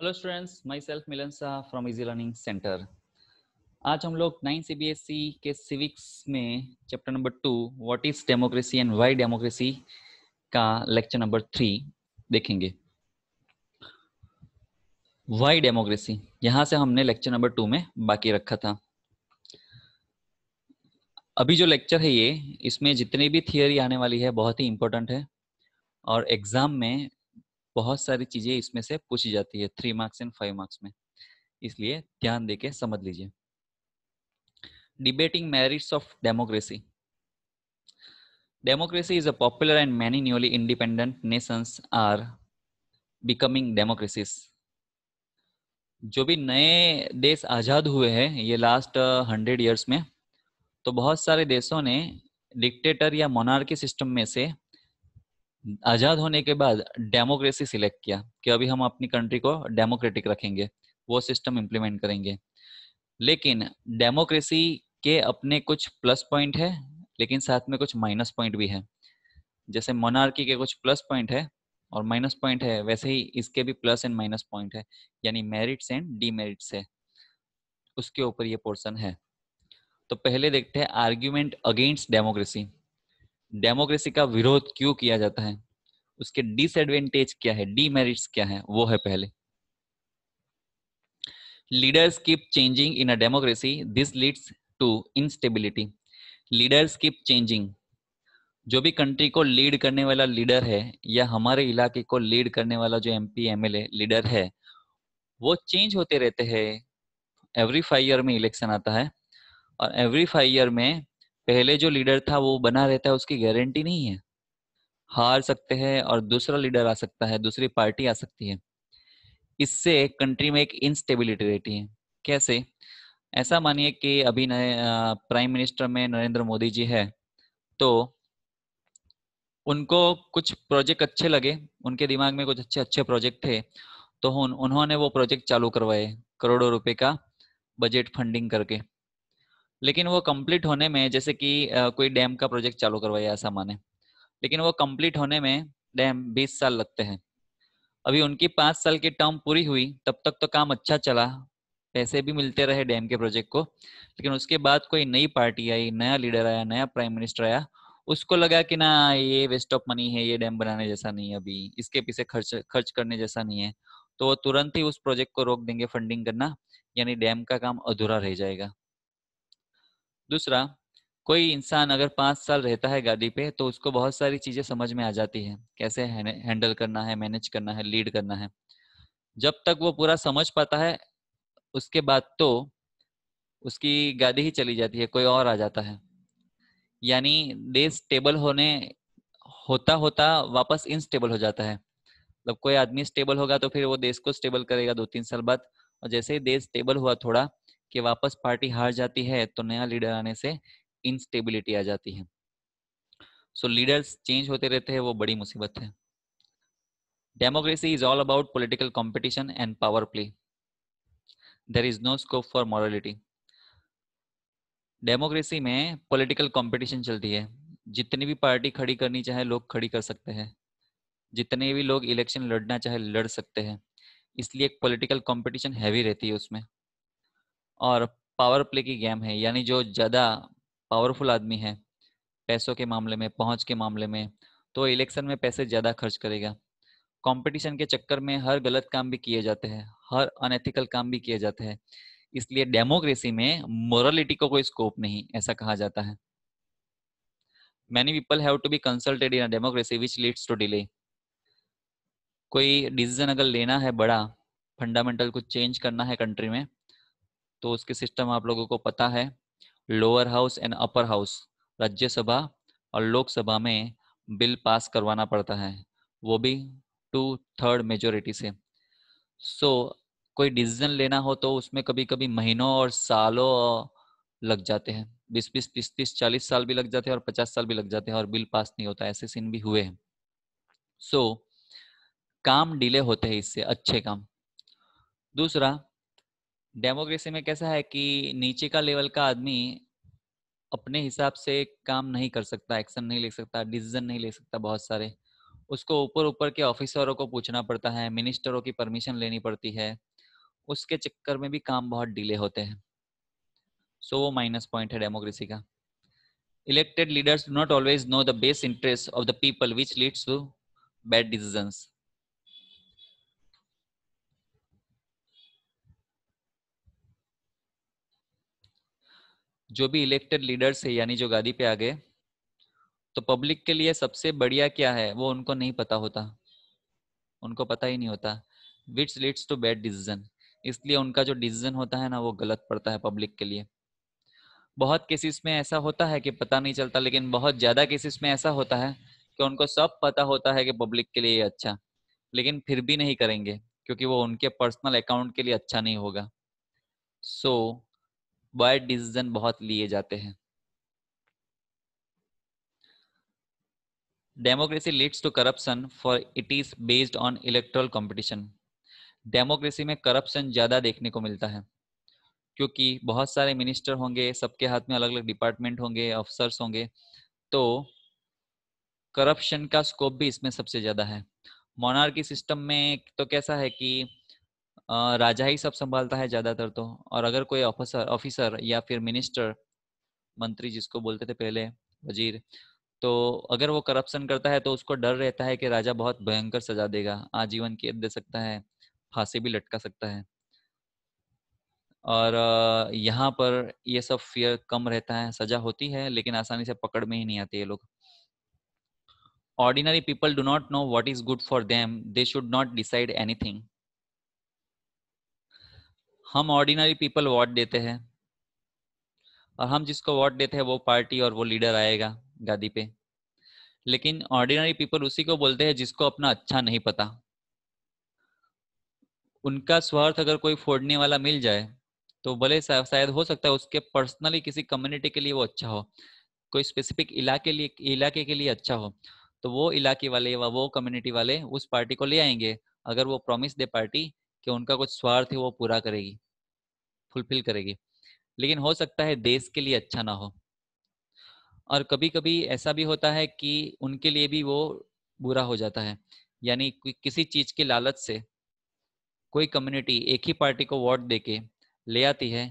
Hello students myself Milan Shah from easy learning centre आज हम लोग नाइन सीबीएसई e के सिविक्स में chapter number two what is democracy and why democracy का lecture number three देखेंगे why democracy यहां से हमने लेक्चर नंबर टू में बाकी रखा था अभी जो लेक्चर है ये इसमें जितनी भी थियोरी आने वाली है बहुत ही इंपॉर्टेंट है और एग्जाम में बहुत सारी चीजें इसमें से पूछी जाती है three marks and five marks में इसलिए ध्यान देके समझ लीजिए debating merits of democracy democracy is a popular and many newly independent nation are becoming democracies जो भी नए देश आजाद हुए हैं ये लास्ट हंड्रेड इयर्स में तो बहुत सारे देशों ने डिक्टेटर या मोनार्की सिस्टम में से आजाद होने के बाद डेमोक्रेसी सिलेक्ट किया कि अभी हम अपनी कंट्री को डेमोक्रेटिक रखेंगे वो सिस्टम इम्प्लीमेंट करेंगे लेकिन डेमोक्रेसी के अपने कुछ प्लस पॉइंट है लेकिन साथ में कुछ माइनस पॉइंट भी है जैसे मोनार्की के कुछ प्लस पॉइंट है और माइनस पॉइंट है वैसे ही इसके भी प्लस एंड माइनस पॉइंट है यानी मेरिट्स एंड डीमेरिट्स है उसके ऊपर ये पोर्शन है तो पहले देखते हैं आर्ग्यूमेंट अगेंस्ट डेमोक्रेसी डेमोक्रेसी का विरोध क्यों किया जाता है उसके डिसएडवांटेज क्या है डीमेरिट्स क्या है वो है पहले leaders keep changing in a democracy this leads to instability leaders keep changing जो भी कंट्री को लीड करने वाला लीडर है या हमारे इलाके को लीड करने वाला जो एम पी लीडर है वो चेंज होते रहते हैं एवरी फाइव ईयर में इलेक्शन आता है और एवरी फाइव ईयर में पहले जो लीडर था वो बना रहता है उसकी गारंटी नहीं है हार सकते हैं और दूसरा लीडर आ सकता है दूसरी पार्टी आ सकती है इससे कंट्री में एक इनस्टेबिलिटी रहती है कैसे ऐसा मानिए कि अभी प्राइम मिनिस्टर में नरेंद्र मोदी जी है तो उनको कुछ प्रोजेक्ट अच्छे लगे उनके दिमाग में कुछ अच्छे अच्छे प्रोजेक्ट थे तो उन, उन्होंने वो प्रोजेक्ट चालू करवाए करोड़ों रुपए का बजट फंडिंग करके लेकिन वो कंप्लीट होने में जैसे कि कोई डैम का प्रोजेक्ट चालू करवाया ऐसा माने लेकिन वो कंप्लीट होने में डैम बीस साल लगते हैं अभी उनकी पांच साल की टर्म पूरी हुई तब तक तो काम अच्छा चला पैसे भी मिलते रहे डैम के प्रोजेक्ट को लेकिन उसके बाद कोई नई पार्टी आई नया लीडर आया नया प्राइम मिनिस्टर आया उसको लगा कि ना ये वेस्ट ऑफ मनी है ये डैम बनाने जैसा नहीं है अभी इसके पीछे खर्च खर्च करने जैसा नहीं है तो वो तुरंत ही उस प्रोजेक्ट को रोक देंगे फंडिंग करना यानी डैम का काम अधूरा रह जाएगा दूसरा कोई इंसान अगर पांच साल रहता है गाड़ी पे तो उसको बहुत सारी चीजें समझ में आ जाती है कैसे हैंडल करना है मैनेज करना है लीड करना है जब तक वो पूरा समझ पाता है उसके बाद तो उसकी गाड़ी ही चली जाती है कोई और आ जाता है यानी देश स्टेबल होने होता होता वापस इनस्टेबल हो जाता है मतलब कोई आदमी स्टेबल होगा तो फिर वो देश को स्टेबल करेगा दो तीन साल बाद और जैसे ही देश स्टेबल हुआ थोड़ा कि वापस पार्टी हार जाती है तो नया लीडर आने से इनस्टेबिलिटी आ जाती है सो लीडर्स चेंज होते रहते हैं वो बड़ी मुसीबत है democracy is all about political competition and power play there is no scope for morality democracy में पोलिटिकल कॉम्पिटिशन चलती है जितनी भी पार्टी खड़ी करनी चाहे लोग खड़ी कर सकते हैं जितने भी लोग इलेक्शन लड़ना चाहे लड़ सकते हैं इसलिए एक पोलिटिकल कॉम्पिटिशन हैवी रहती है उसमें और पावर प्ले की गेम है यानी जो ज़्यादा पावरफुल आदमी है पैसों के मामले में पहुंच के मामले में तो इलेक्शन में पैसे ज़्यादा खर्च करेगा कंपटीशन के चक्कर में हर गलत काम भी किए जाते हैं हर अनएथिकल काम भी किए जाते हैं इसलिए डेमोक्रेसी में मोरलिटी को कोई स्कोप नहीं ऐसा कहा जाता है मैनी पीपल है to be consulted in a कोई डिसीजन अगर लेना है बड़ा फंडामेंटल कुछ चेंज करना है कंट्री में तो उसके सिस्टम आप लोगों को पता है lower house and upper house Rajya Sabha और लोकसभा में बिल पास करवाना पड़ता है वो भी टू थर्ड मेजोरिटी से सो so, कोई डिसीजन लेना हो तो उसमें कभी कभी महीनों और सालों लग जाते हैं बीस बीस तीस तीस चालीस साल भी लग जाते हैं और पचास साल भी लग जाते हैं और बिल पास नहीं होता ऐसे सीन भी हुए हैं सो so, काम डिले होते हैं इससे अच्छे काम दूसरा डेमोक्रेसी में कैसा है कि नीचे का लेवल का आदमी अपने हिसाब से काम नहीं कर सकता एक्शन नहीं ले सकता डिसीजन नहीं ले सकता बहुत सारे उसको ऊपर ऊपर के ऑफिसरों को पूछना पड़ता है मिनिस्टरों की परमिशन लेनी पड़ती है उसके चक्कर में भी काम बहुत डिले होते हैं सो so, वो माइनस पॉइंट है डेमोक्रेसी का elected leaders do not always know the best interests of the people which leads to bad जो भी इलेक्टेड लीडर्स है यानी जो गादी पे आ गए तो पब्लिक के लिए सबसे बढ़िया क्या है वो उनको नहीं पता होता उनको पता ही नहीं होता which leads to bad decision इसलिए उनका जो डिसीजन होता है ना वो गलत पड़ता है पब्लिक के लिए बहुत केसेस में ऐसा होता है कि पता नहीं चलता लेकिन बहुत ज्यादा केसेस में ऐसा होता है कि उनको सब पता होता है कि पब्लिक के लिए अच्छा लेकिन फिर भी नहीं करेंगे क्योंकि वो उनके पर्सनल अकाउंट के लिए अच्छा नहीं होगा सो so, बैड डिसीजन बहुत लिए जाते हैं democracy leads to corruption for it is based on electoral competition democracy में करप्शन ज्यादा देखने को मिलता है क्योंकि बहुत सारे मिनिस्टर होंगे सबके हाथ में अलग अलग डिपार्टमेंट होंगे अफसर्स होंगे तो करप्शन का स्कोप भी इसमें सबसे ज्यादा है मोनार्की सिस्टम में तो कैसा है कि राजा ही सब संभालता है ज्यादातर तो और अगर कोई ऑफिसर ऑफिसर या फिर मिनिस्टर मंत्री जिसको बोलते थे पहले वजीर तो अगर वो करप्शन करता है तो उसको डर रहता है कि राजा बहुत भयंकर सजा देगा आजीवन कैद दे सकता है फांसी भी लटका सकता है और यहाँ पर ये सब फियर कम रहता है सजा होती है लेकिन आसानी से पकड़ में ही नहीं आती ये लोग ordinary people do not know what is good for them they should not decide anything हम ऑर्डिनरी पीपल वोट देते हैं और हम जिसको वोट देते हैं वो पार्टी और वो लीडर आएगा गादी पे लेकिन ऑर्डिनरी पीपल उसी को बोलते हैं जिसको अपना अच्छा नहीं पता उनका स्वार्थ अगर कोई फोड़ने वाला मिल जाए तो भले शायद हो सकता है उसके पर्सनली किसी कम्युनिटी के लिए वो अच्छा हो कोई स्पेसिफिक इलाके लिए इलाके के लिए अच्छा हो तो वो इलाके वाले वा वो कम्युनिटी वाले उस पार्टी को ले आएंगे अगर वो प्रॉमिस दे पार्टी कि उनका कुछ स्वार्थ है वो पूरा करेगी फुलफिल करेगी लेकिन हो सकता है देश के लिए अच्छा ना हो और कभी कभी ऐसा भी होता है कि उनके लिए भी वो बुरा हो जाता है यानी कि किसी चीज के लालच से कोई कम्युनिटी एक ही पार्टी को वोट देके ले आती है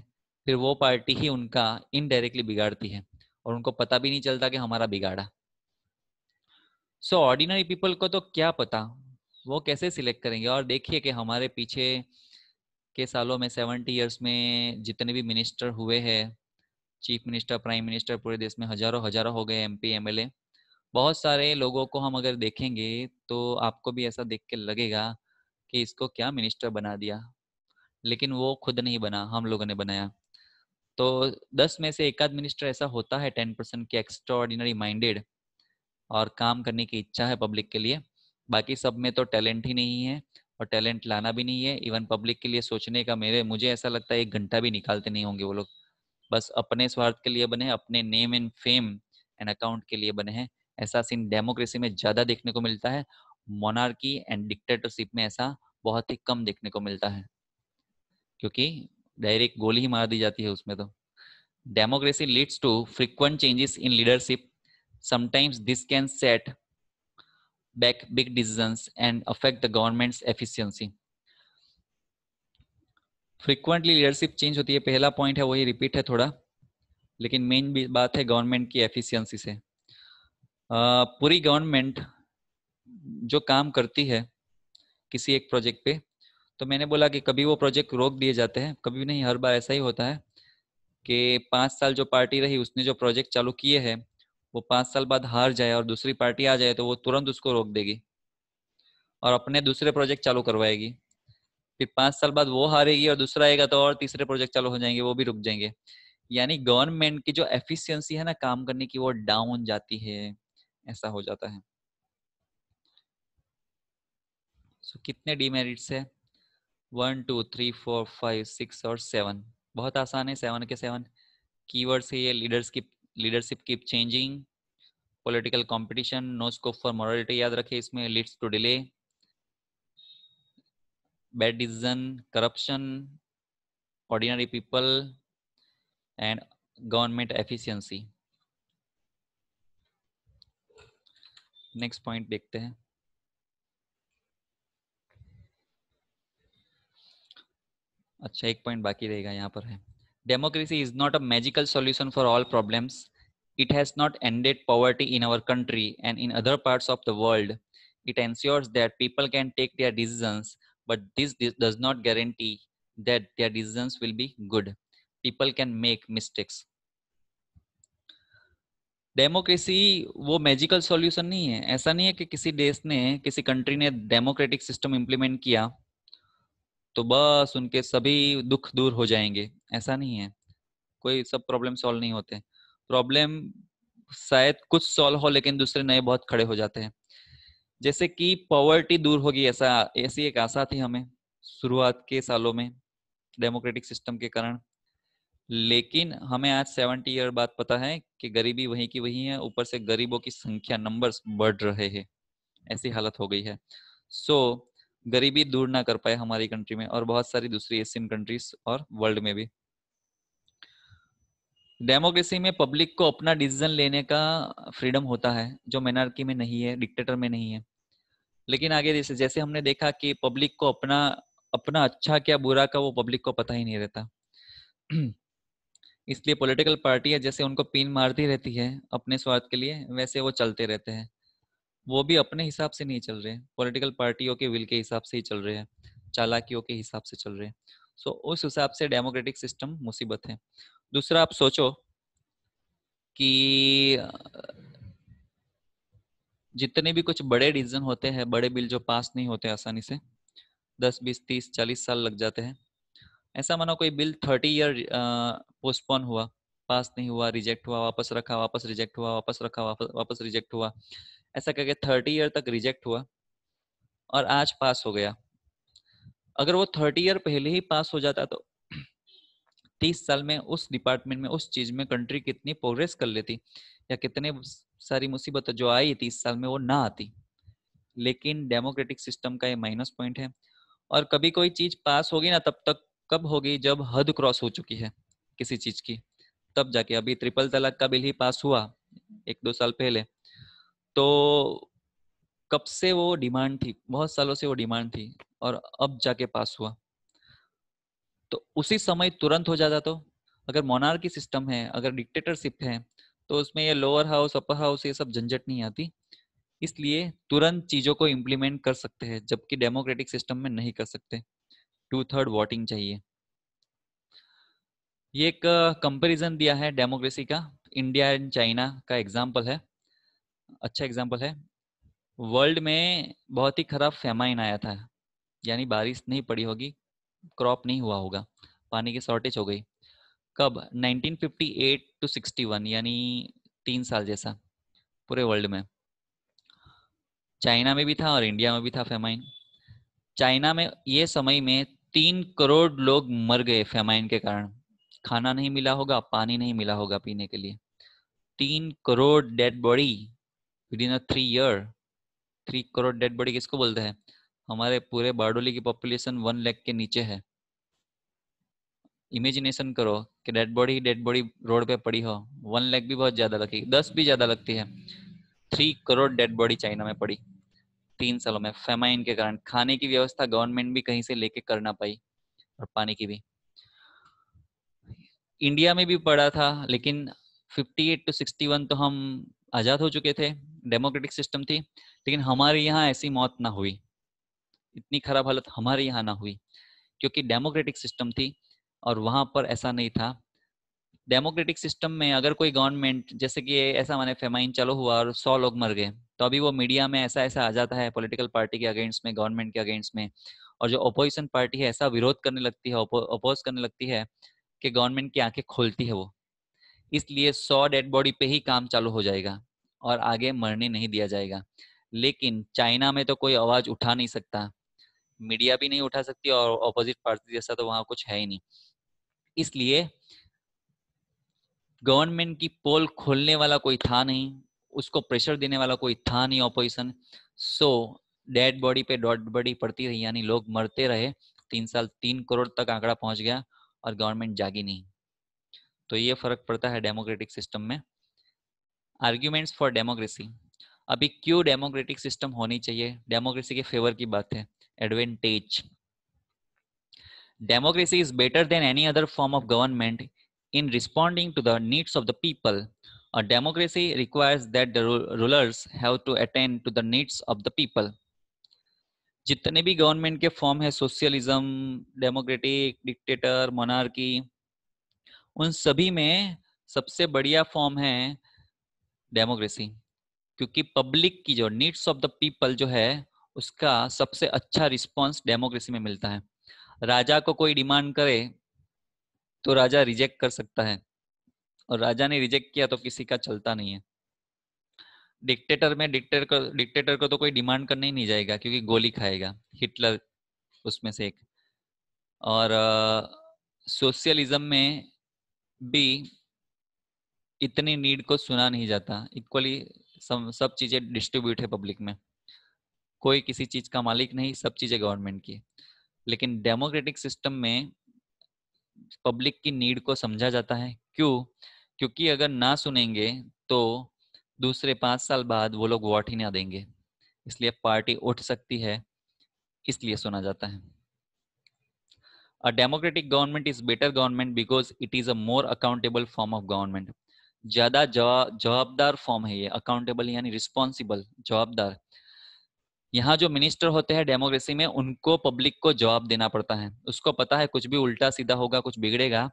फिर वो पार्टी ही उनका इनडायरेक्टली बिगाड़ती है और उनको पता भी नहीं चलता कि हमारा बिगाड़ा सो ऑर्डिनरी पीपल को तो क्या पता वो कैसे सिलेक्ट करेंगे और देखिए कि हमारे पीछे के सालों में सेवेंटी ईयर्स में जितने भी मिनिस्टर हुए हैं चीफ मिनिस्टर प्राइम मिनिस्टर पूरे देश में हजारों हजारों हो गए एम पी बहुत सारे लोगों को हम अगर देखेंगे तो आपको भी ऐसा देख के लगेगा कि इसको क्या मिनिस्टर बना दिया लेकिन वो खुद नहीं बना हम लोगों ने बनाया तो दस में से एक आध मिनिस्टर ऐसा होता है टेन परसेंट के एक्स्ट्रा ऑर्डिनरी माइंडेड और काम करने की इच्छा है पब्लिक के लिए बाकी सब में तो टैलेंट ही नहीं है और टैलेंट लाना भी नहीं है इवन पब्लिक के लिए सोचने का मेरे मुझे ऐसा लगता है एक घंटा भी निकालते नहीं होंगे वो लोग बस अपने स्वार्थ के लिए बने अपने name and fame and account के लिए बने हैं ऐसा सीन डेमोक्रेसी में ज्यादा देखने को मिलता है मोनार्की एंड डिक्टेटरशिप में ऐसा बहुत ही कम देखने को मिलता है क्योंकि डायरेक्ट गोली ही मार दी जाती है उसमें तो democracy leads to frequent changes in leadership sometimes this can set back big decisions and affect the government's efficiency frequently leadership change होती है पहला पॉइंट है वही रिपीट है थोड़ा लेकिन मेन बात है government की efficiency से Uh, पूरी government जो काम करती है किसी एक project पे तो मैंने बोला कि कभी वो प्रोजेक्ट रोक दिए जाते हैं कभी नहीं हर बार ऐसा ही होता है कि पांच साल जो पार्टी रही उसने जो प्रोजेक्ट चालू किए हैं वो पांच साल बाद हार जाए और दूसरी पार्टी आ जाए तो वो तुरंत उसको रोक देगी और अपने दूसरे प्रोजेक्ट चालू करवाएगी फिर पांच साल बाद वो हारेगी और दूसरा आएगा तो और तीसरे प्रोजेक्ट चालू हो जाएंगे वो भी रुक जाएंगे यानी गवर्नमेंट की जो एफिशिएंसी है ना काम करने की वो डाउन जाती है ऐसा हो जाता है सो so, कितने डीमेरिट्स है one two three four five six और सेवन बहुत आसान है सेवन के सेवन कीवर्ड्स से ये लीडर्स की leadership keep changing political competition no scope for morality याद रखे इसमें leads to delay bad decision corruption ordinary people and government efficiency next point देखते हैं अच्छा एक पॉइंट बाकी रहेगा यहाँ पर है democracy is not a magical solution for all problems. It has not ended poverty in our country and in other parts of the world. It ensures that people can take their decisions, but this, this does not guarantee that their decisions will be good. People can make mistakes. Democracy वो magical solution नहीं है ऐसा नहीं है कि किसी देश ने किसी कंट्री ने डेमोक्रेटिक सिस्टम इम्प्लीमेंट किया तो बस उनके सभी दुख दूर हो जाएंगे ऐसा नहीं है कोई सब प्रॉब्लम सॉल्व नहीं होते प्रॉब्लम शायद कुछ सॉल्व हो लेकिन दूसरे नए बहुत खड़े हो जाते हैं जैसे कि पॉवर्टी दूर होगी ऐसा ऐसी एक आशा थी हमें शुरुआत के सालों में डेमोक्रेटिक सिस्टम के कारण लेकिन हमें आज सेवेंटी ईयर बाद पता है कि गरीबी वही की वही है ऊपर से गरीबों की संख्या नंबर्स बढ़ रहे हैं ऐसी हालत हो गई है सो so, गरीबी दूर ना कर पाए हमारी कंट्री में और बहुत सारी दूसरी एशियन कंट्रीज और वर्ल्ड में भी डेमोक्रेसी में पब्लिक को अपना डिसीजन लेने का फ्रीडम होता है जो मेनार्की में नहीं है डिक्टेटर में नहीं है लेकिन आगे जैसे जैसे हमने देखा कि पब्लिक को अपना अपना अच्छा क्या बुरा का वो पब्लिक को पता ही नहीं रहता इसलिए पॉलिटिकल पार्टियां जैसे उनको पीन मारती रहती है अपने स्वार्थ के लिए वैसे वो चलते रहते हैं वो भी अपने हिसाब से नहीं चल रहे हैं पॉलिटिकल पार्टियों के विल के हिसाब से ही चल रहे हैं चालाकियों के हिसाब से चल रहे हैं सो so, उस हिसाब से डेमोक्रेटिक सिस्टम मुसीबत है दूसरा आप सोचो कि जितने भी कुछ बड़े डिसीजन होते हैं बड़े बिल जो पास नहीं होते आसानी से दस बीस तीस चालीस साल लग जाते हैं ऐसा मानो कोई बिल थर्टी ईयर पोस्टपोन हुआ पास नहीं हुआ रिजेक्ट हुआ वापस रखा वापस रिजेक्ट हुआ वापस रखा वापस, वापस रिजेक्ट हुआ ऐसा करके थर्टी ईयर तक रिजेक्ट हुआ और आज पास हो गया अगर वो थर्टी ईयर पहले ही पास हो जाता तो तीस साल में उस डिपार्टमेंट में उस चीज में कंट्री कितनी प्रोग्रेस कर लेती या कितने सारी मुसीबत जो आई तीस साल में वो ना आती लेकिन डेमोक्रेटिक सिस्टम का ये माइनस पॉइंट है और कभी कोई चीज पास होगी ना तब तक कब होगी जब हद क्रॉस हो चुकी है किसी चीज की तब जाके अभी ट्रिपल तलाक का बिल ही पास हुआ एक दो साल पहले तो कब से वो डिमांड थी बहुत सालों से वो डिमांड थी और अब जाके पास हुआ तो उसी समय तुरंत हो जाता तो अगर मोनार्की सिस्टम है अगर डिक्टेटरशिप है तो उसमें ये लोअर हाउस अपर हाउस ये सब झंझट नहीं आती इसलिए तुरंत चीजों को इम्प्लीमेंट कर सकते हैं जबकि डेमोक्रेटिक सिस्टम में नहीं कर सकते टू थर्ड वोटिंग चाहिए ये एक कंपैरिजन दिया है डेमोक्रेसी का इंडिया एंड चाइना का एग्जाम्पल है अच्छा एग्जाम्पल है वर्ल्ड में बहुत ही खराब फेमाइन आया था यानी बारिश नहीं पड़ी होगी क्रॉप नहीं हुआ होगा पानी की शॉर्टेज हो गई कब 1958 टू 61 यानी तीन साल जैसा पूरे वर्ल्ड में चाइना में भी था और इंडिया में भी था फेमाइन चाइना में ये समय में तीन करोड़ लोग मर गए फेमाइन के कारण खाना नहीं मिला होगा पानी नहीं मिला होगा पीने के लिए तीन crore dead body within a three year three crore dead body किसको बोलते हैं हमारे पूरे बारडोली की पॉपुलेशन वन लैख के नीचे है इमेजिनेशन करो कि dead body dead body road पे पड़ी हो वन लैख भी बहुत ज्यादा लगी दस भी ज्यादा लगती है three crore dead body China में पड़ी तीन सालों में फेमाइन के कारण खाने की व्यवस्था गवर्नमेंट भी कहीं से लेके कर ना पाई और पानी की भी इंडिया में भी पड़ा था लेकिन 58 टू 61 तो हम आजाद हो चुके थे डेमोक्रेटिक सिस्टम थी लेकिन हमारे यहाँ ऐसी मौत ना हुई इतनी खराब हालत हमारे यहाँ ना हुई क्योंकि डेमोक्रेटिक सिस्टम थी और वहां पर ऐसा नहीं था डेमोक्रेटिक सिस्टम में अगर कोई गवर्नमेंट जैसे कि ऐसा माने फेमाइन चालू हुआ और सौ लोग मर गए तो अभी वो मीडिया में ऐसा ऐसा आ जाता है पॉलिटिकल पार्टी के अगेंस्ट में गवर्नमेंट के अगेंस्ट में और जो अपोजिशन पार्टी है ऐसा विरोध करने लगती है अपोज करने लगती है कि गवर्नमेंट की आंखें खोलती है वो इसलिए सौ डेड बॉडी पे ही काम चालू हो जाएगा और आगे मरने नहीं दिया जाएगा लेकिन चाइना में तो कोई आवाज उठा नहीं सकता मीडिया भी नहीं उठा सकती और ऑपोजिट पार्टी जैसा तो वहां कुछ है ही नहीं इसलिए गवर्नमेंट की पोल खोलने वाला कोई था नहीं उसको प्रेशर देने वाला कोई था नहीं ऑपोजिशन सो डेड बॉडी पे डॉट बॉडी पड़ती रही यानी लोग मरते रहे तीन साल तीन करोड़ तक आंकड़ा पहुंच गया और गवर्नमेंट जागी नहीं तो ये फर्क पड़ता है डेमोक्रेटिक सिस्टम में आर्ग्यूमेंट्स फॉर डेमोक्रेसी अभी क्यों डेमोक्रेटिक सिस्टम होनी चाहिए डेमोक्रेसी के फेवर की बात है advantage democracy is better than any other form of government in responding to the needs of the people और democracy requires that the rulers have to attend to the needs of the people जितने भी government के form है socialism democratic dictator monarchy उन सभी में सबसे बढ़िया फॉर्म है डेमोक्रेसी क्योंकि पब्लिक की जो नीड्स ऑफ द पीपल जो है उसका सबसे अच्छा रिस्पांस डेमोक्रेसी में मिलता है राजा को कोई डिमांड करे तो राजा रिजेक्ट कर सकता है और राजा ने रिजेक्ट किया तो किसी का चलता नहीं है डिक्टेटर में डिक्टेटर को डिक्टेटर को तो कोई डिमांड करने ही नहीं जाएगा क्योंकि गोली खाएगा हिटलर उसमें से एक और सोशलिज्म में भी इतनी नीड को सुना नहीं जाता इक्वली सब सब चीजें डिस्ट्रीब्यूट है पब्लिक में कोई किसी चीज का मालिक नहीं सब चीजें गवर्नमेंट की लेकिन डेमोक्रेटिक सिस्टम में पब्लिक की नीड को समझा जाता है क्यों क्योंकि अगर ना सुनेंगे तो दूसरे पांच साल बाद वो लोग वोट ही ना देंगे इसलिए पार्टी उठ सकती है इसलिए सुना जाता है a democratic government is better government because it is a more accountable form of government ज्यादा जवाबदार फॉर्म है ये अकाउंटेबल यानी रिस्पॉन्सिबल जवाबदार यहाँ जो मिनिस्टर होते हैं डेमोक्रेसी में उनको पब्लिक को जवाब देना पड़ता है उसको पता है कुछ भी उल्टा सीधा होगा कुछ बिगड़ेगा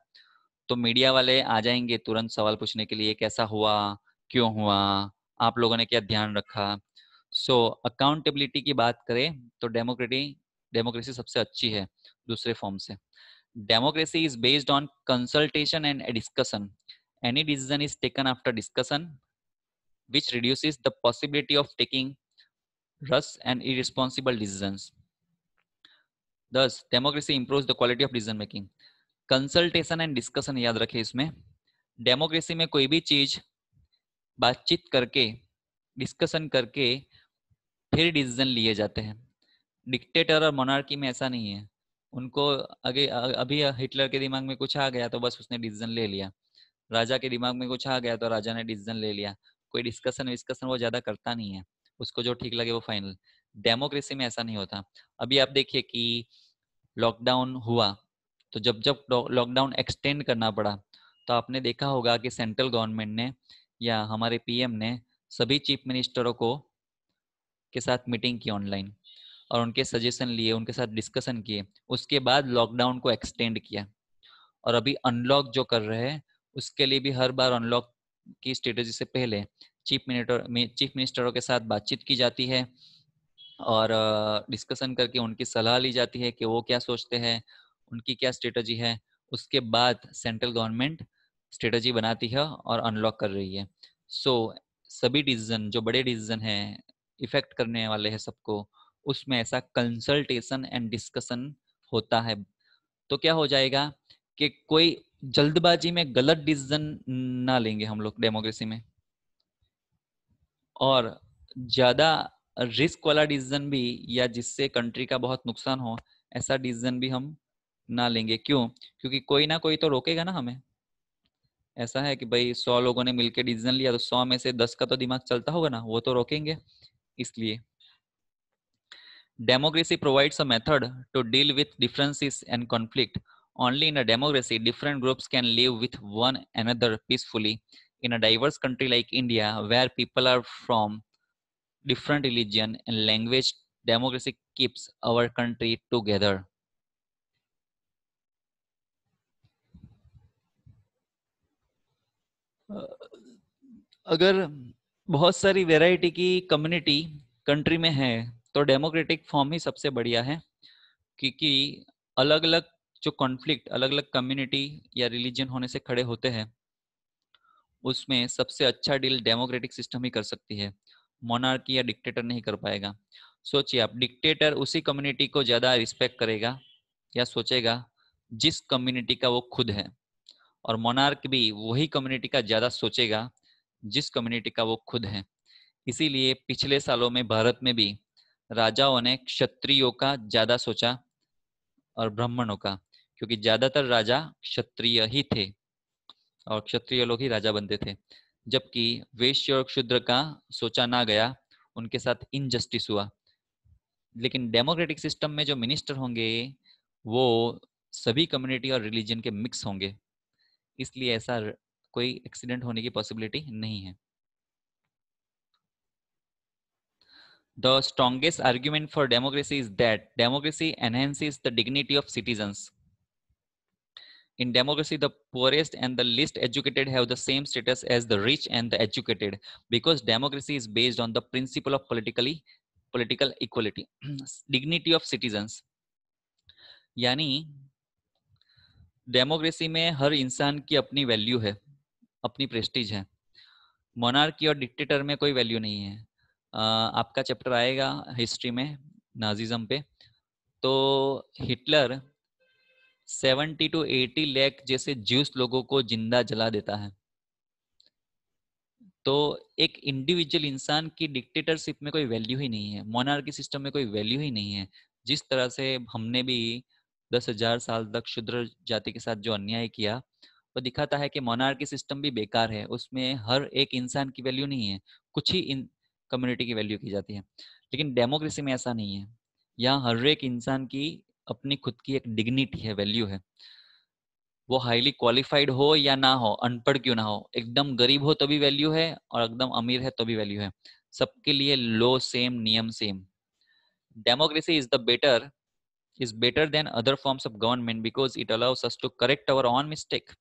तो मीडिया वाले आ जाएंगे तुरंत सवाल पूछने के लिए कैसा हुआ क्यों हुआ आप लोगों ने क्या ध्यान रखा सो so, अकाउंटेबिलिटी की बात करें तो डेमोक्रेटी डेमोक्रेसी सबसे अच्छी है दूसरे फॉर्म से democracy is based on consultation and discussion any decision is taken after discussion which reduces the possibility of taking rash and irresponsible decisions thus democracy improves the quality of decision making consultation and discussion yaad rakhe isme democracy mein koi bhi cheez baat chit karke discussion karke phir decision liye jate hain dictator और monarchy में ऐसा नहीं है उनको अगे अभी Hitler के दिमाग में कुछ आ गया तो बस उसने डिसीजन ले लिया राजा के दिमाग में कुछ आ गया तो राजा ने डिसीजन ले लिया कोई डिस्कशन विस्कशन वो ज्यादा करता नहीं है उसको जो ठीक लगे वो फाइनल डेमोक्रेसी में ऐसा नहीं होता अभी आप देखिए कि लॉकडाउन हुआ तो जब जब लॉकडाउन एक्सटेंड करना पड़ा तो आपने देखा होगा कि सेंट्रल गवर्नमेंट ने या हमारे पीएम ने सभी चीफ मिनिस्टरों को के साथ मीटिंग की ऑनलाइन और उनके सजेशन लिए उनके साथ डिस्कशन किए उसके बाद लॉकडाउन को एक्सटेंड किया और अभी अनलॉक जो कर रहे हैं उसके लिए भी हर बार अनलॉक की स्ट्रेटेजी से पहले चीफ मिनिस्टर चीफ मिनिस्टरों के साथ बातचीत की जाती है और डिस्कशन करके उनकी सलाह ली जाती है कि वो क्या सोचते हैं उनकी क्या स्ट्रेटजी है उसके बाद सेंट्रल गवर्नमेंट स्ट्रेटजी बनाती है और अनलॉक कर रही है सो so, सभी डिसीजन जो बड़े डिसीजन हैं इफेक्ट करने वाले हैं सबको उसमें ऐसा कंसल्टेशन एंड डिस्कशन होता है तो क्या हो जाएगा कि कोई जल्दबाजी में गलत डिसीजन ना लेंगे हम लोग डेमोक्रेसी में और ज्यादा रिस्क वाला डिसीजन भी या जिससे कंट्री का बहुत नुकसान हो ऐसा डिसीजन भी हम ना लेंगे क्यों क्योंकि कोई ना कोई तो रोकेगा ना हमें ऐसा है कि भाई सौ लोगों ने मिलकर डिसीजन लिया तो सौ में से दस का तो दिमाग चलता होगा ना वो तो रोकेंगे इसलिए democracy provides a method to deal with differences and conflict Only in a democracy, different groups can live with one another peacefully. In a diverse country like India, where people are from different religion and language, democracy keeps our country together. अगर बहुत सारी variety की community country में है तो democratic form ही सबसे बढ़िया है क्योंकि अलग अलग जो कॉन्फ्लिक्ट अलग अलग कम्युनिटी या रिलीजन होने से खड़े होते हैं उसमें सबसे अच्छा डील डेमोक्रेटिक सिस्टम ही कर सकती है मोनार्की या डिक्टेटर नहीं कर पाएगा सोचिए आप डिक्टेटर उसी कम्युनिटी को ज़्यादा रिस्पेक्ट करेगा या सोचेगा जिस कम्युनिटी का वो खुद है और मोनार्क भी वही कम्युनिटी का ज़्यादा सोचेगा जिस कम्युनिटी का वो खुद है इसीलिए पिछले सालों में भारत में भी राजाओं ने क्षत्रियो का ज़्यादा सोचा और ब्राह्मणों का क्योंकि ज्यादातर राजा क्षत्रिय ही थे और क्षत्रिय लोग ही राजा बनते थे जबकि वेश्य और क्षुद्र का सोचा ना गया उनके साथ इनजस्टिस हुआ लेकिन डेमोक्रेटिक सिस्टम में जो मिनिस्टर होंगे वो सभी कम्युनिटी और रिलीजन के मिक्स होंगे इसलिए ऐसा कोई एक्सीडेंट होने की पॉसिबिलिटी नहीं है the strongest argument for democracy is that democracy enhances the dignity of citizen In democracy, the poorest and the least educated have the same status as the rich and the educated because democracy is based on the principle of politically political equality, dignity of citizens. yani democracy में हर इंसान की अपनी value है अपनी Prestige है monarchy और dictator में कोई वैल्यू नहीं है आपका चैप्टर आएगा हिस्ट्री में नाजिज्म पे तो Hitler seventy two eighty lakh जैसे ज्यूस लोगों को जिंदा जला देता है तो एक इंडिविजुअल इंसान की डिक्टेटरशिप में कोई वैल्यू ही नहीं है मोनार्की सिस्टम में कोई वैल्यू ही नहीं है जिस तरह से हमने भी दस हजार साल तक शुद्र जाति के साथ जो अन्याय किया वो दिखाता है कि मोनार्की सिस्टम भी बेकार है उसमें हर एक इंसान की वैल्यू नहीं है कुछ ही इन कम्युनिटी की वैल्यू की जाती है लेकिन डेमोक्रेसी में ऐसा नहीं है यहाँ हर एक इंसान की अपनी खुद की एक डिग्निटी है वैल्यू है वो हाईली क्वालिफाइड हो या ना हो अनपढ़ क्यों ना हो एकदम गरीब हो तभी वैल्यू है और एकदम अमीर है तभी वैल्यू है सबके लिए लो सेम नियम same democracy is the better is better than other forms of government because it allows us to correct our own mistake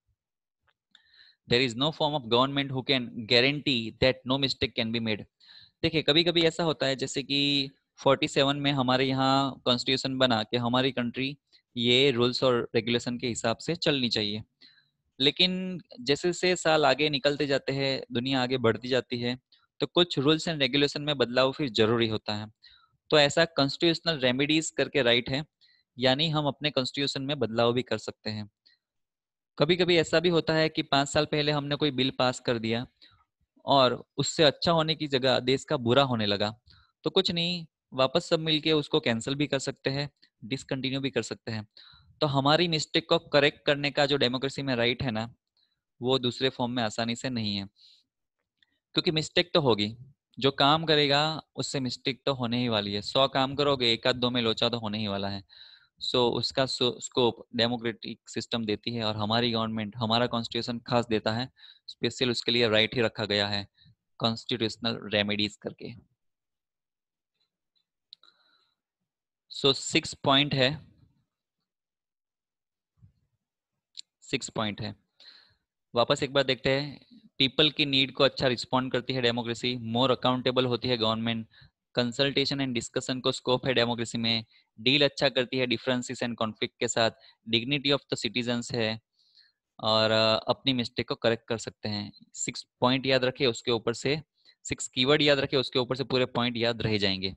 there is no form of government who can guarantee that no mistake can be made देखिए कभी कभी ऐसा होता है जैसे कि 47 में हमारे यहाँ कॉन्स्टिट्यूशन बना कि हमारी कंट्री ये रूल्स और रेगुलेशन के हिसाब से चलनी चाहिए लेकिन जैसे जैसे साल आगे निकलते जाते हैं दुनिया आगे बढ़ती जाती है तो कुछ रूल्स एंड रेगुलेशन में बदलाव फिर जरूरी होता है तो ऐसा कॉन्स्टिट्यूशनल रेमिडीज करके राइट है यानी हम अपने कॉन्स्टिट्यूशन में बदलाव भी कर सकते हैं कभी कभी ऐसा भी होता है कि पाँच साल पहले हमने कोई बिल पास कर दिया और उससे अच्छा होने की जगह देश का बुरा होने लगा तो कुछ नहीं वापस सब मिलके उसको कैंसिल भी कर सकते हैं डिसकंटिन्यू भी कर सकते हैं तो हमारी मिस्टेक को करेक्ट करने का जो डेमोक्रेसी में राइट है ना वो दूसरे फॉर्म में आसानी से नहीं है क्योंकि मिस्टेक तो होगी जो काम करेगा उससे मिस्टेक तो होने ही वाली है सौ काम करोगे एक आध दो में लोचा तो होने ही वाला है सो so, उसका स्कोप डेमोक्रेटिक सिस्टम देती है और हमारी गवर्नमेंट हमारा कॉन्स्टिट्यूशन खास देता है स्पेशल उसके लिए राइट ही रखा गया है कॉन्स्टिट्यूशनल रेमेडीज करके सो सिक्स पॉइंट है सिक्स पॉइंट है वापस एक बार देखते हैं पीपल की नीड को अच्छा रिस्पॉन्ड करती है डेमोक्रेसी मोर अकाउंटेबल होती है गवर्नमेंट कंसल्टेशन एंड डिस्कशन को स्कोप है डेमोक्रेसी में डील अच्छा करती है डिफरेंसेस एंड कॉन्फ्लिक्ट के साथ डिग्निटी ऑफ द सिटीजन्स है और अपनी मिस्टेक को करेक्ट कर सकते हैं सिक्स पॉइंट याद रखे उसके ऊपर से सिक्स कीवर्ड याद रखे उसके ऊपर से पूरे पॉइंट याद रह जाएंगे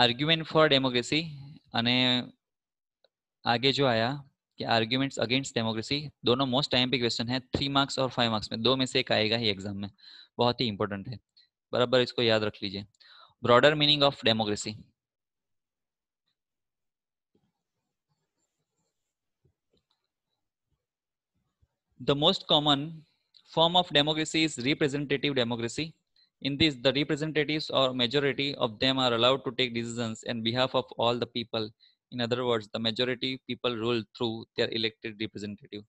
आर्ग्यूमेंट फॉर डेमोक्रेसी आगे जो आया कि आर्ग्यूमेंट्स अगेंस्ट डेमोक्रेसी दोनों मोस्ट टाइम पे क्वेश्चन है थ्री मार्क्स और फाइव मार्क्स में दो में से एक आएगा ही एग्जाम में बहुत ही इंपॉर्टेंट है बराबर इसको याद रख लीजिए broader meaning of democracy the most common form of democracy is representative democracy In this, the representatives or majority of them are allowed to take decisions in behalf of all the people. In other words, the majority people rule through their elected representative.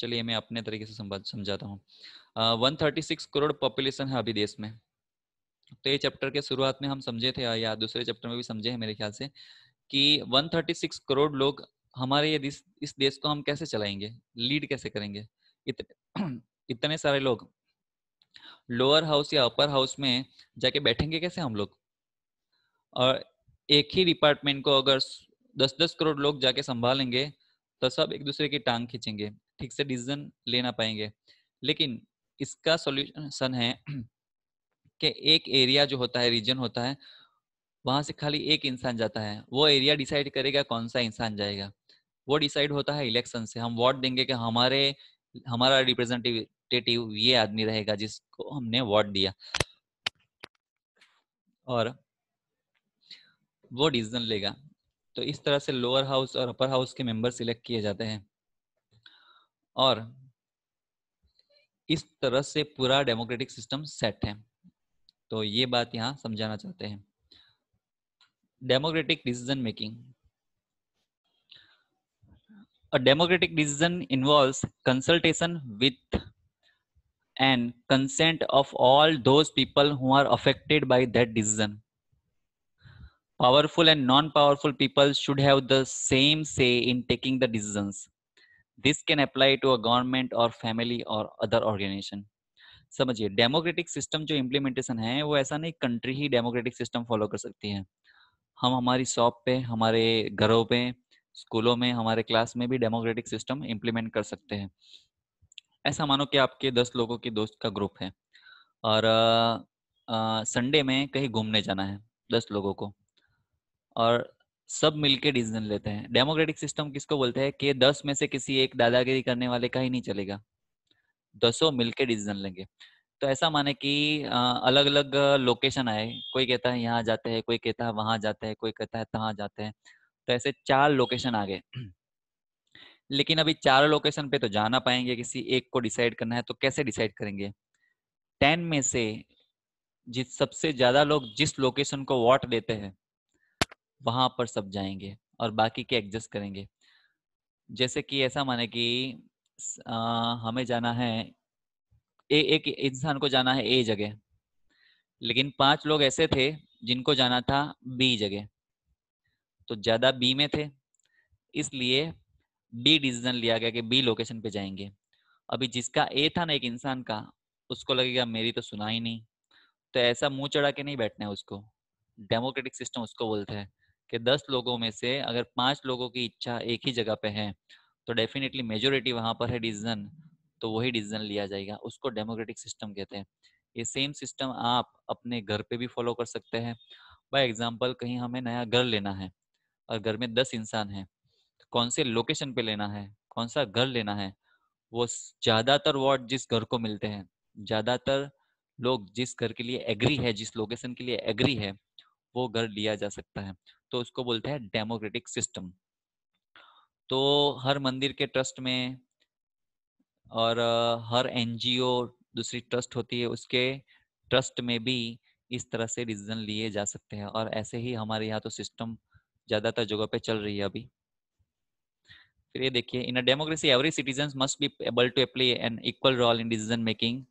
चलिए मैं अपने तरीके से समझाता हूँ one thirty six crore population है अभी देश में तो ये चैप्टर के शुरुआत में हम समझे थे या दूसरे चैप्टर में भी समझे हैं मेरे ख्याल से कि 136 करोड़ लोग हमारे ये इस देश को हम कैसे चलाएंगे लीड कैसे करेंगे इतने, इतने सारे लोग लोअर हाउस या अपर हाउस में जाके बैठेंगे कैसे हम लोग और एक ही डिपार्टमेंट को अगर दस दस करोड़ लोग जाके संभालेंगे तो सब एक दूसरे की टांग खींचेंगे ठीक से डिसीजन ले ना पाएंगे लेकिन इसका सॉल्यूशन है कि एक एरिया जो होता है रीजन होता है वहां से खाली एक इंसान जाता है वो एरिया डिसाइड करेगा कौन सा इंसान जाएगा वो डिसाइड होता है इलेक्शन से हम वोट देंगे कि हमारे हमारा रिप्रेजेंटेटिव रिप्रेजेंटेटिव ये आदमी रहेगा जिसको हमने वोट दिया और वो डिसीजन लेगा तो इस तरह से लोअर हाउस और अपर हाउस के मेंबर सिलेक्ट किए जाते हैं और इस तरह से पूरा डेमोक्रेटिक सिस्टम सेट है तो ये बात यहाँ समझाना चाहते हैं democratic decision making A democratic decision involves consultation with and consent of all those people who are affected by that decision. Powerful and non powerful people should have the same say in taking the decisions. This can apply to a government or family or other organization. समझिए democratic system जो implementation है वो ऐसा नहीं country ही democratic system follow कर सकती है हम हमारी शॉप पे हमारे घरों पे स्कूलों में हमारे क्लास में भी डेमोक्रेटिक सिस्टम इम्प्लीमेंट कर सकते हैं ऐसा मानो कि आपके दस लोगों के दोस्त का ग्रुप है और संडे में कहीं घूमने जाना है दस लोगों को और सब मिलके डिसीजन लेते हैं डेमोक्रेटिक सिस्टम किसको बोलते हैं कि दस में से किसी एक दादागिरी करने वाले का ही नहीं चलेगा दसों मिलके डिसीजन लेंगे तो ऐसा माने कि अलग अलग लोकेशन आए कोई कहता है यहाँ जाते हैं कोई कहता है वहां जाते हैं कोई कहता है तहाँ जाते हैं तो ऐसे चार लोकेशन आ गए लेकिन अभी चारों लोकेशन पे तो जा ना पाएंगे किसी एक को डिसाइड करना है तो कैसे डिसाइड करेंगे टेन में से जिस सबसे ज्यादा लोग जिस लोकेशन को वॉट देते हैं वहां पर सब जाएंगे और बाकी के एडजस्ट करेंगे जैसे कि ऐसा माने कि आ, हमें जाना है ए, एक इंसान को जाना है ए जगह लेकिन पांच लोग ऐसे थे जिनको जाना था बी जगह तो ज्यादा बी में थे इसलिए बी डिसीजन लिया गया कि बी लोकेशन पे जाएंगे अभी जिसका ए था ना एक इंसान का उसको लगेगा मेरी तो सुना ही नहीं तो ऐसा मुंह चढ़ा के नहीं बैठना है उसको डेमोक्रेटिक सिस्टम उसको बोलते हैं कि दस लोगों में से अगर पांच लोगों की इच्छा एक ही जगह पे है तो डेफिनेटली मेजोरिटी वहां पर है डिसीजन तो वही डिसीजन लिया जाएगा उसको डेमोक्रेटिक सिस्टम कहते हैं ये सेम सिस्टम आप अपने घर पे भी फॉलो कर सकते हैं बाय एग्जाम्पल कहीं हमें नया घर लेना है और घर में दस इंसान है कौन से लोकेशन पे लेना है कौन सा घर लेना है वो ज्यादातर वार्ड जिस घर को मिलते हैं ज्यादातर लोग जिस घर के लिए एग्री है जिस लोकेशन के लिए एग्री है वो घर लिया जा सकता है तो उसको बोलते हैं डेमोक्रेटिक सिस्टम तो हर मंदिर के ट्रस्ट में और हर एनजीओ दूसरी ट्रस्ट होती है उसके ट्रस्ट में भी इस तरह से डिसीजन लिए जा सकते हैं और ऐसे ही हमारे यहाँ तो सिस्टम ज़्यादातर जगह पे चल रही है अभी फिर ये देखिए in a democracy every citizen must be able to play an equal role in decision making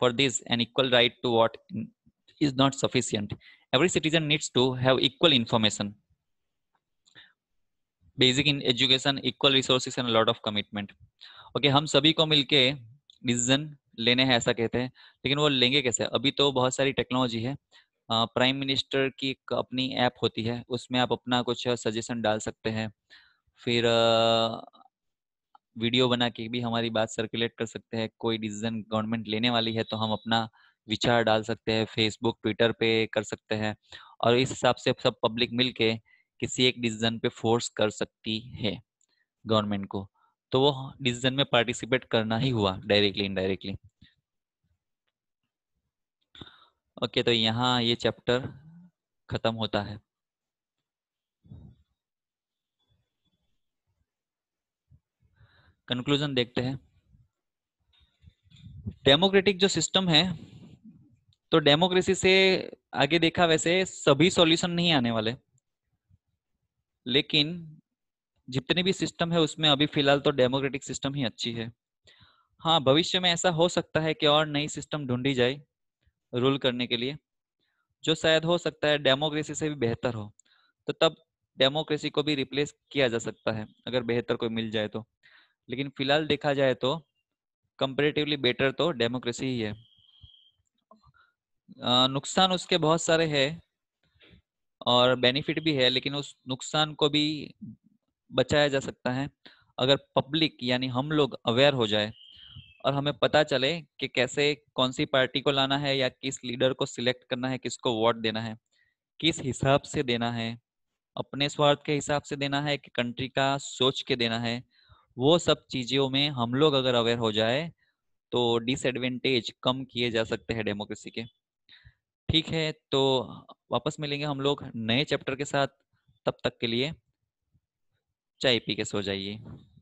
for this an equal right to vote is not sufficient every citizen needs to have equal information basic in education equal resources and lot of commitment okay हम सभी को मिलके decision लेने हैं ऐसा कहते हैं लेकिन वो लेंगे कैसे अभी तो बहुत सारी टेक्नोलॉजी है प्राइम मिनिस्टर की अपनी ऐप होती है उसमें आप अपना कुछ सजेशन डाल सकते हैं फिर वीडियो बना के भी हमारी बात सर्कुलेट कर सकते हैं कोई डिसीजन गवर्नमेंट लेने वाली है तो हम अपना विचार डाल सकते हैं फेसबुक ट्विटर पे कर सकते हैं और इस हिसाब से सब पब्लिक मिल किसी एक डिसीजन पे फोर्स कर सकती है गवर्नमेंट को तो वो डिसीजन में पार्टिसिपेट करना ही हुआ डायरेक्टली इनडायरेक्टली ओके तो यहाँ ये चैप्टर ख़त्म होता है कंक्लूजन देखते हैं डेमोक्रेटिक जो सिस्टम है तो डेमोक्रेसी से आगे देखा वैसे सभी सॉल्यूशन नहीं आने वाले लेकिन जितने भी सिस्टम है उसमें अभी फिलहाल तो डेमोक्रेटिक सिस्टम ही अच्छी है हाँ भविष्य में ऐसा हो सकता है कि और नई सिस्टम ढूंढी जाए रूल करने के लिए जो शायद हो सकता है डेमोक्रेसी से भी बेहतर हो तो तब डेमोक्रेसी को भी रिप्लेस किया जा सकता है अगर बेहतर कोई मिल जाए तो लेकिन फिलहाल देखा जाए तो कंपेरेटिवली बेटर तो डेमोक्रेसी ही है नुकसान उसके बहुत सारे है और बेनिफिट भी है लेकिन उस नुकसान को भी बचाया जा सकता है अगर पब्लिक यानी हम लोग अवेयर हो जाए और हमें पता चले कि कैसे कौन सी पार्टी को लाना है या किस लीडर को सिलेक्ट करना है किसको वोट देना है किस हिसाब से देना है अपने स्वार्थ के हिसाब से देना है कि कंट्री का सोच के देना है वो सब चीजों में हम लोग अगर अवेयर हो जाए तो डिसएडवेंटेज कम किए जा सकते हैं डेमोक्रेसी के ठीक है तो वापस मिलेंगे हम लोग नए चैप्टर के साथ तब तक के लिए चाय पी के सो जाइए